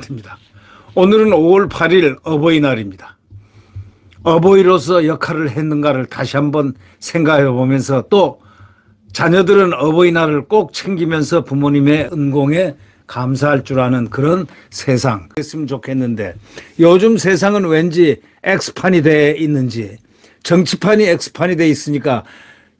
됩니다 오늘은 5월 8일 어버이날입니다. 어버이로서 역할을 했는가를 다시 한번 생각해 보면서 또 자녀들은 어버이날을 꼭 챙기면서 부모님의 은공에 감사할 줄 아는 그런 세상 됐으면 좋겠는데 요즘 세상은 왠지 엑스판이 돼 있는지 정치판이 X판이 돼 있으니까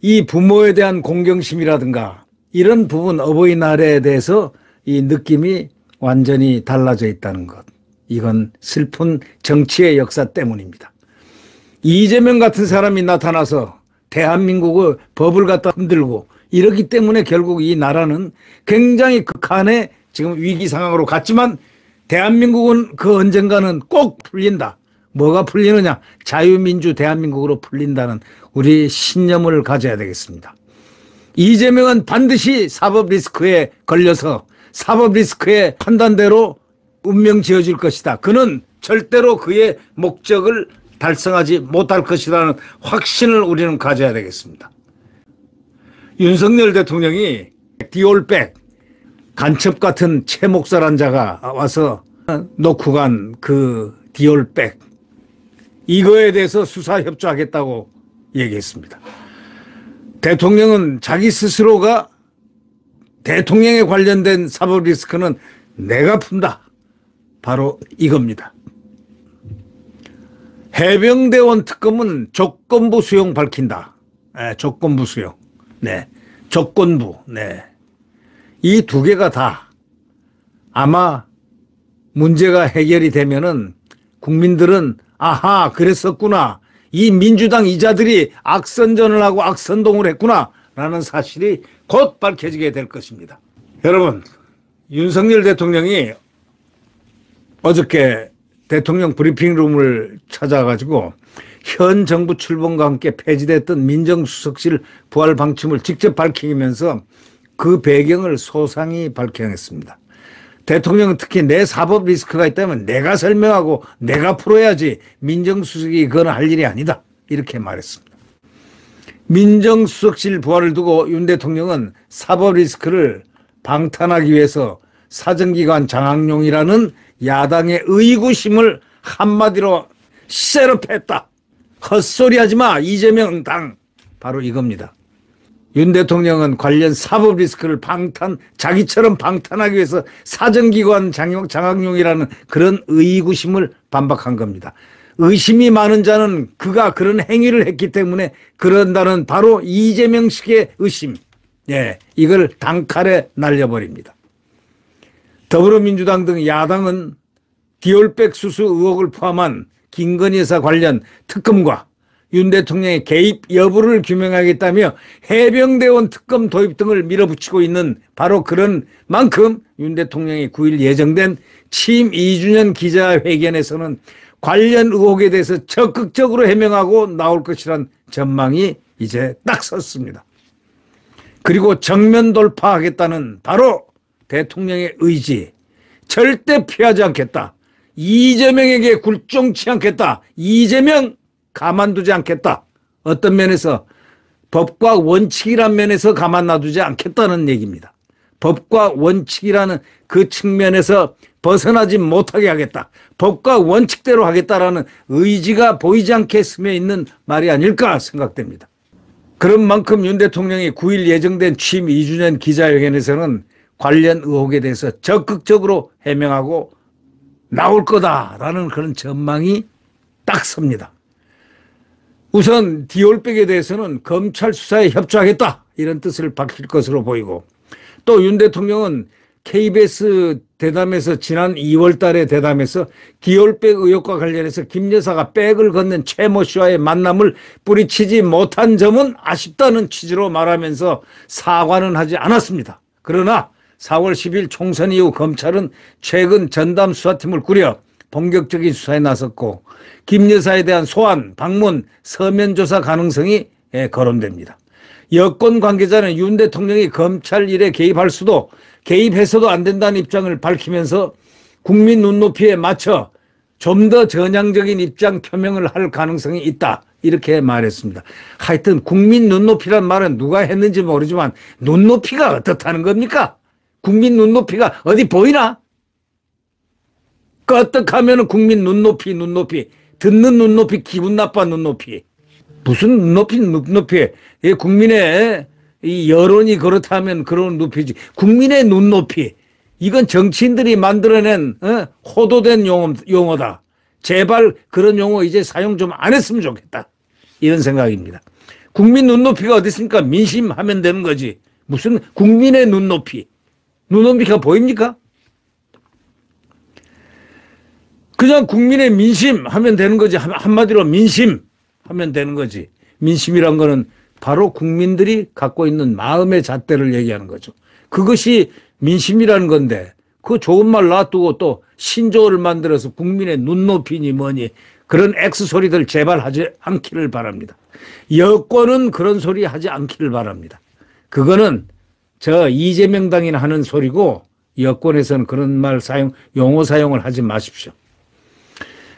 이 부모에 대한 공경심이라든가 이런 부분 어버이날에 대해서 이 느낌이 완전히 달라져 있다는 것. 이건 슬픈 정치의 역사 때문입니다. 이재명 같은 사람이 나타나서 대한민국의 법을 갖다 흔들고 이러기 때문에 결국 이 나라는 굉장히 극한의 지금 위기 상황으로 갔지만 대한민국은 그 언젠가는 꼭 풀린다. 뭐가 풀리느냐? 자유민주 대한민국으로 풀린다는 우리 신념을 가져야 되겠습니다. 이재명은 반드시 사법 리스크에 걸려서 사법 리스크의 판단대로 운명 지어질 것이다. 그는 절대로 그의 목적을 달성하지 못할 것이라는 확신을 우리는 가져야 되겠습니다. 윤석열 대통령이 디올백 간첩 같은 최 목사란 자가 와서 놓고 간 그 디올백 이거에 대해서 수사 협조하겠다고 얘기했습니다. 대통령은 자기 스스로가 대통령에 관련된 사법 리스크는 내가 푼다. 바로 이겁니다. 해병대원 특검은 조건부 수용 밝힌다. 네, 조건부 수용. 네. 조건부. 네. 이 두 개가 다 아마 문제가 해결이 되면은 국민들은 아하, 그랬었구나. 이 민주당 이자들이 악선전을 하고 악선동을 했구나. 라는 사실이 곧 밝혀지게 될 것입니다. 여러분, 윤석열 대통령이 어저께 대통령 브리핑룸을 찾아가지고 현 정부 출범과 함께 폐지됐던 민정수석실 부활 방침을 직접 밝히면서 그 배경을 소상히 밝혀냈습니다. 대통령은 특히 내 사법 리스크가 있다면 내가 설명하고 내가 풀어야지 민정수석이 그건 할 일이 아니다. 이렇게 말했습니다. 민정수석실 부활을 두고 윤 대통령은 사법 리스크를 방탄하기 위해서 사정기관 장학용이라는 야당의 의구심을 한마디로 셋업했다. 헛소리하지 마 이재명 당 바로 이겁니다. 윤 대통령은 관련 사법 리스크를 방탄, 자기처럼 방탄하기 위해서 사정기관 장용, 장악용이라는 그런 의구심을 반박한 겁니다. 의심이 많은 자는 그가 그런 행위를 했기 때문에 그런다는 바로 이재명식의 의심. 예, 이걸 단칼에 날려버립니다. 더불어민주당 등 야당은 디올백 수수 의혹을 포함한 김건희 여사 관련 특검과 윤 대통령의 개입 여부를 규명하겠다며 해병대원 특검 도입 등을 밀어붙이고 있는 바로 그런 만큼 윤 대통령이 9일 예정된 취임 2주년 기자회견에서는 관련 의혹에 대해서 적극적으로 해명하고 나올 것이란 전망이 이제 딱 섰습니다. 그리고 정면 돌파하겠다는 바로 대통령의 의지 절대 피하지 않겠다. 이재명에게 굴종치 않겠다. 이재명 가만두지 않겠다. 어떤 면에서 법과 원칙이란 면에서 가만 놔두지 않겠다는 얘기입니다. 법과 원칙이라는 그 측면에서 벗어나지 못하게 하겠다. 법과 원칙대로 하겠다라는 의지가 보이지 않게 스며 있는 말이 아닐까 생각됩니다. 그런 만큼 윤 대통령이 9일 예정된 취임 2주년 기자회견에서는 관련 의혹에 대해서 적극적으로 해명하고 나올 거다라는 그런 전망이 딱 섭니다. 우선 디올백에 대해서는 검찰 수사에 협조하겠다 이런 뜻을 밝힐 것으로 보이고 또 윤 대통령은 KBS 대담에서 지난 2월 달에 대담에서 디올백 의혹과 관련해서 김 여사가 백을 걷는 최 모 씨와의 만남을 뿌리치지 못한 점은 아쉽다는 취지로 말하면서 사과는 하지 않았습니다. 그러나 4월 10일 총선 이후 검찰은 최근 전담 수사팀을 꾸려 본격적인 수사에 나섰고 김 여사에 대한 소환, 방문, 서면 조사 가능성이 예, 거론됩니다. 여권 관계자는 윤 대통령이 검찰 일에 개입할 수도 개입해서도 안 된다는 입장을 밝히면서 국민 눈높이에 맞춰 좀 더 전향적인 입장 표명을 할 가능성이 있다. 이렇게 말했습니다. 하여튼 국민 눈높이란 말은 누가 했는지 모르지만 눈높이가 어떻다는 겁니까? 국민 눈높이가 어디 보이나? 까딱하면 국민 눈높이 눈높이 듣는 눈높이 기분 나빠 눈높이 무슨 눈높이 눈높이 예, 국민의 이 여론이 그렇다면 그런 눈높이지 국민의 눈높이 이건 정치인들이 만들어낸 어? 호도된 용어, 용어다 제발 그런 용어 이제 사용 좀 안 했으면 좋겠다 이런 생각입니다 국민 눈높이가 어디 있습니까 민심하면 되는 거지 무슨 국민의 눈높이 눈높이가 보입니까 그냥 국민의 민심 하면 되는 거지. 한마디로 민심 하면 되는 거지. 민심이란 거는 바로 국민들이 갖고 있는 마음의 잣대를 얘기하는 거죠. 그것이 민심이라는 건데 그 좋은 말 놔두고 또 신조어를 만들어서 국민의 눈높이니 뭐니 그런 엑스 소리들 제발 하지 않기를 바랍니다. 여권은 그런 소리 하지 않기를 바랍니다. 그거는 저 이재명 당인 하는 소리고 여권에서는 그런 말 사용 용어 사용을 하지 마십시오.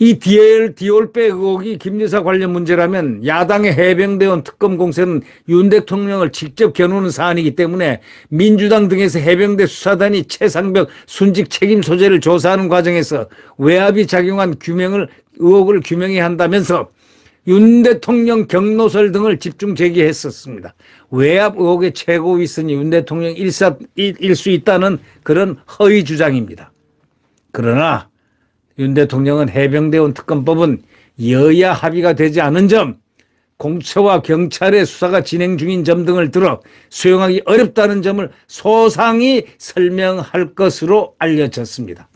이 디올, 디올백 의혹이 김여사 관련 문제라면 야당의 해병대원 특검 공세는 윤 대통령을 직접 겨누는 사안이기 때문에 민주당 등에서 해병대 수사단이 최상벽 순직 책임 소재를 조사하는 과정에서 외압이 작용한 규명을 의혹을 규명해야 한다면서 윤 대통령 경로설 등을 집중 제기했었습니다. 외압 의혹의 최고 위선이 윤 대통령 일사, 일, 일수 있다는 그런 허위 주장입니다. 그러나 윤 대통령은 해병대원 특검법은 여야 합의가 되지 않은 점, 공처와 경찰의 수사가 진행 중인 점 등을 들어 수용하기 어렵다는 점을 소상히 설명할 것으로 알려졌습니다.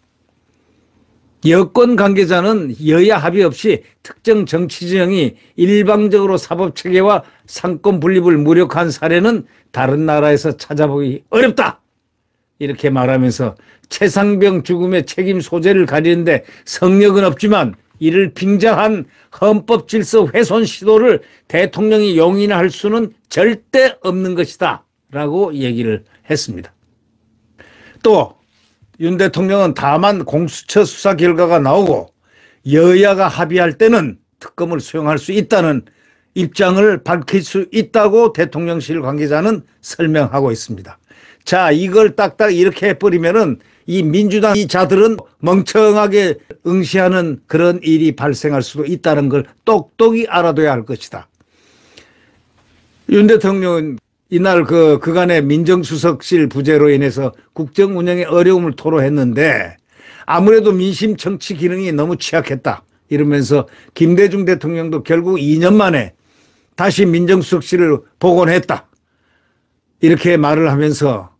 여권 관계자는 여야 합의 없이 특정 정치 진영이 일방적으로 사법 체계와 상권 분립을 무력한 사례는 다른 나라에서 찾아보기 어렵다. 이렇게 말하면서 최상병 죽음의 책임 소재를 가리는데 성력은 없지만 이를 빙자한 헌법 질서 훼손 시도를 대통령이 용인할 수는 절대 없는 것이다 라고 얘기를 했습니다. 또 윤 대통령은 다만 공수처 수사 결과가 나오고 여야가 합의할 때는 특검을 수용할 수 있다는 입장을 밝힐 수 있다고 대통령실 관계자는 설명하고 있습니다. 자, 이걸 딱딱 이렇게 해버리면은 이 민주당 이 자들은 멍청하게 응시하는 그런 일이 발생할 수도 있다는 걸 똑똑히 알아둬야 할 것이다. 윤 대통령은 이날 그 그간의 민정수석실 부재로 인해서 국정 운영의 어려움을 토로했는데 아무래도 민심 청취 기능이 너무 취약했다. 이러면서 김대중 대통령도 결국 2년 만에 다시 민정수석실을 복원했다. 이렇게 말을 하면서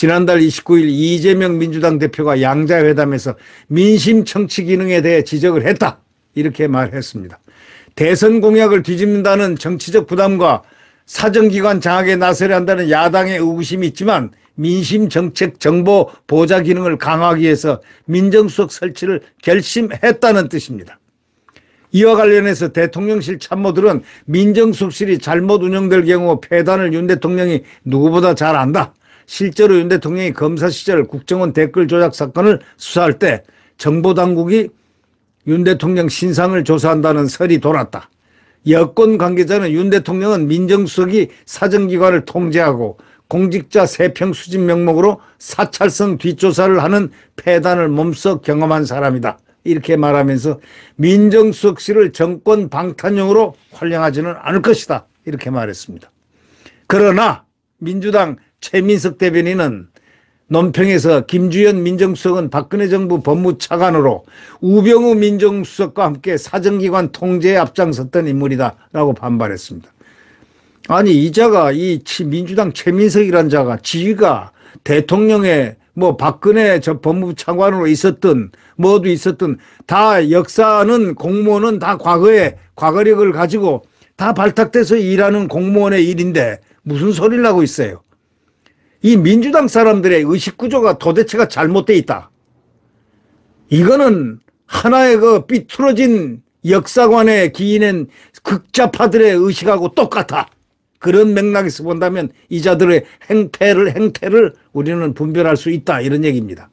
지난달 29일 이재명 민주당 대표가 양자회담에서 민심 청취 기능에 대해 지적을 했다. 이렇게 말했습니다. 대선 공약을 뒤집는다는 정치적 부담과 사정기관 장악에 나서려 한다는 야당의 의구심이 있지만 민심 정책 정보 보좌 기능을 강화하기 위해서 민정수석 설치를 결심했다는 뜻입니다. 이와 관련해서 대통령실 참모들은 민정수석실이 잘못 운영될 경우 폐단을 윤 대통령이 누구보다 잘 안다. 실제로 윤 대통령이 검사 시절 국정원 댓글 조작 사건을 수사할 때 정보 당국이 윤 대통령 신상을 조사한다는 설이 돌았다. 여권 관계자는 윤 대통령은 민정수석이 사정기관을 통제하고 공직자 세평 수집 명목으로 사찰성 뒷조사를 하는 폐단을 몸소 경험한 사람이다. 이렇게 말하면서 민정수석실을 정권 방탄용으로 활용하지는 않을 것이다. 이렇게 말했습니다. 그러나 민주당 최민석 대변인은 논평에서 김주현 민정수석은 박근혜 정부 법무차관으로 우병우 민정수석과 함께 사정기관 통제에 앞장섰던 인물이다라고 반발했습니다. 아니 이 자가 이 민주당 최민석이란 자가 지위가 대통령의 뭐 박근혜 저 법무부 차관으로 있었든 뭐도 있었든 다 역사는 공무원은 다 과거에 과거력을 가지고 다 발탁돼서 일하는 공무원의 일인데 무슨 소리를 하고 있어요. 이 민주당 사람들의 의식구조가 도대체가 잘못돼 있다. 이거는 하나의 그 삐뚤어진 역사관에 기인한 극좌파들의 의식하고 똑같아. 그런 맥락에서 본다면 이자들의 행태를 행태를 우리는 분별할 수 있다 이런 얘기입니다.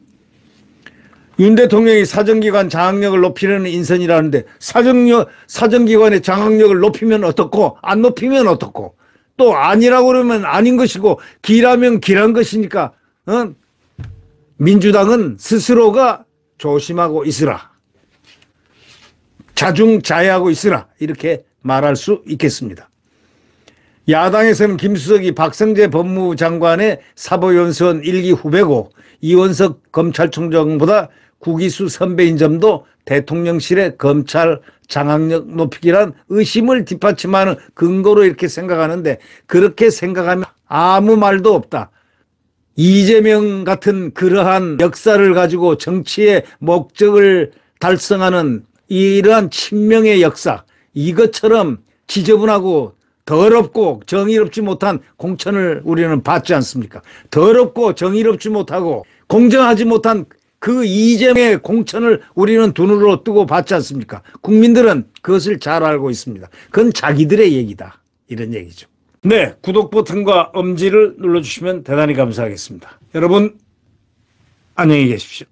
윤 대통령이 사정기관 장악력을 높이려는 인선이라는데 사정 사정기관의 장악력을 높이면 어떻고 안 높이면 어떻고 또 아니라고 그러면 아닌 것이고 기라면 기란 것이니까 어? 민주당은 스스로가 조심하고 있으라. 자중자애하고 있으라. 이렇게 말할 수 있겠습니다. 야당에서는 김수석이 박성재 법무 장관의 사법연수원 1기 후배고 이원석 검찰총장보다 국기수 선배인 점도 대통령실의 검찰 장악력 높이기란 의심을 뒷받침하는 근거로 이렇게 생각하는데 그렇게 생각하면 아무 말도 없다. 이재명 같은 그러한 역사를 가지고 정치의 목적을 달성하는 이러한 친명의 역사 이것처럼 지저분하고 더럽고 정의롭지 못한 공천을 우리는 받지 않습니까? 더럽고 정의롭지 못하고 공정하지 못한 그 이재명의 공천을 우리는 두 눈으로 뜨고 봤지 않습니까? 국민들은 그것을 잘 알고 있습니다. 그건 자기들의 얘기다. 이런 얘기죠. 네, 구독 버튼과 엄지를 눌러주시면 대단히 감사하겠습니다. 여러분, 안녕히 계십시오.